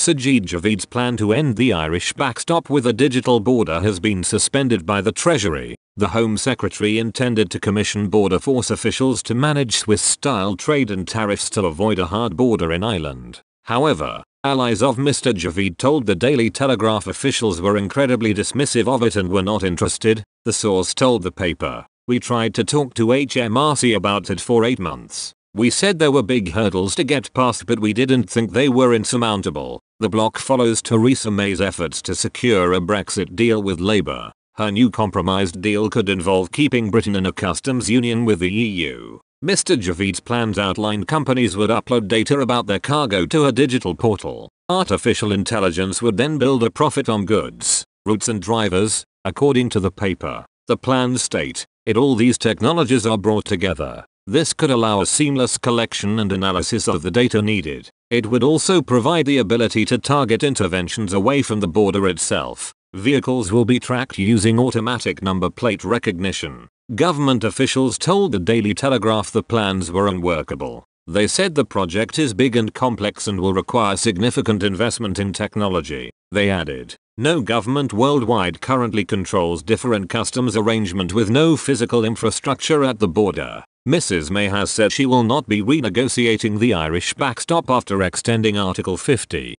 Sajid Javid's plan to end the Irish backstop with a digital border has been suspended by the Treasury. The Home Secretary intended to commission border force officials to manage Swiss-style trade and tariffs to avoid a hard border in Ireland. However, allies of Mr. Javid told the Daily Telegraph officials were incredibly dismissive of it and were not interested, the source told the paper. We tried to talk to HMRC about it for eight months. We said there were big hurdles to get past but we didn't think they were insurmountable. The bloc follows Theresa May's efforts to secure a Brexit deal with Labour. Her new compromised deal could involve keeping Britain in a customs union with the EU. Mr. Javid's plans outlined companies would upload data about their cargo to a digital portal. Artificial intelligence would then build a profit on goods, routes and drivers, according to the paper. The plans state, if all these technologies are brought together, this could allow a seamless collection and analysis of the data needed it would also provide the ability to target interventions away from the border itself. Vehicles will be tracked using automatic number plate recognition. Government officials told the Daily Telegraph the plans were unworkable. They said the project is big and complex and will require significant investment in technology. They added, no government worldwide currently controls different customs arrangement with no physical infrastructure at the border. Mrs May has said she will not be renegotiating the Irish backstop after extending Article 50.